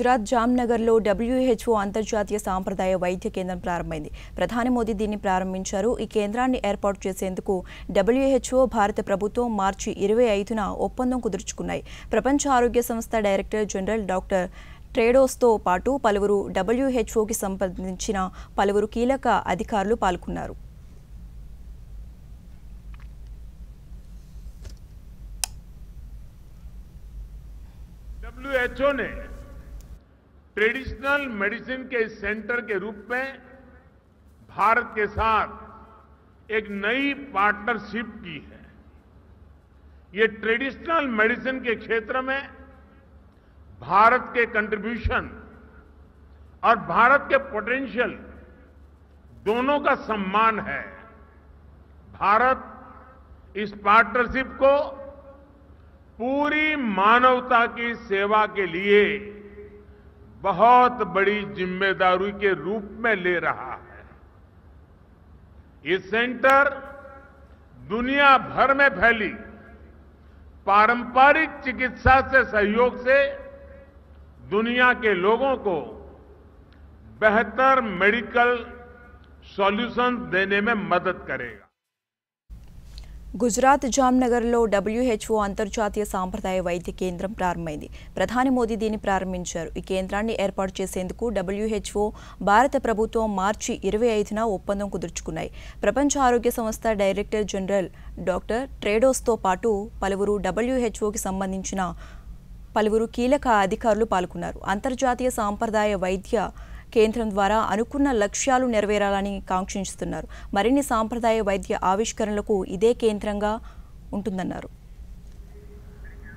Gujarat జామ్నగర్లో WHO అంతర్జాతీయ సాంప్రదాయ వైద్య కేంద్రం ప్రారంభమైంది ప్రధాని మోదీ దీన్ని ప్రారంభించారు ఈ కేంద్రాన్ని ఏర్పాటు చేసేందుకు డబ్ల్యూహెచ్ఓ భారత ప్రభుత్వం మార్చి ఇరవై ఐదున ఒప్పందం కుదుర్చుకున్నాయి ప్రపంచ ఆరోగ్య సంస్థ డైరెక్టర్ జనరల్ డాక్టర్ ట్రేడోస్తో పాటు పలువురు డబ్ల్యూహెచ్ఓకి సంబంధించిన పలువురు కీలక అధికారులు పాల్గొన్నారు ट्रेडिशनल मेडिसिन के सेंटर के रूप में भारत के साथ एक नई पार्टनरशिप की है ये ट्रेडिशनल मेडिसिन के क्षेत्र में भारत के कंट्रीब्यूशन और भारत के पोटेंशियल दोनों का सम्मान है भारत इस पार्टनरशिप को पूरी मानवता की सेवा के लिए बहुत बड़ी जिम्मेदारी के रूप में ले रहा है ये सेंटर दुनिया भर में फैली पारंपरिक चिकित्सा से सहयोग से दुनिया के लोगों को बेहतर मेडिकल सॉल्यूशन देने में मदद करेगा గుజరాత్ జామ్నగర్లో డబ్ల్యూహెచ్ఓ అంతర్జాతీయ సాంప్రదాయ వైద్య కేంద్రం ప్రారంభమైంది ప్రధాని మోదీ దీన్ని ప్రారంభించారు ఈ కేంద్రాన్ని ఏర్పాటు చేసేందుకు డబ్ల్యూహెచ్ఓ భారత ప్రభుత్వం మార్చి ఇరవై ఐదున ఒప్పందం కుదుర్చుకున్నాయి ప్రపంచ ఆరోగ్య సంస్థ డైరెక్టర్ జనరల్ డాక్టర్ ట్రేడోస్తో పాటు పలువురు డబ్ల్యూహెచ్ఓకి సంబంధించిన పలువురు కీలక అధికారులు పాల్గొన్నారు అంతర్జాతీయ సాంప్రదాయ వైద్య కేంద్రం ద్వారా అనుకున్న లక్ష్యాలు నెరవేరాలని కాంక్షిస్తున్నారు మరిన్ని సాంప్రదాయ వైద్య ఆవిష్కరణలకు ఇదే కేంద్రంగా ఉంటుందన్నారు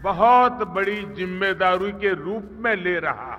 बहुत बड़ी जिम्मेदारी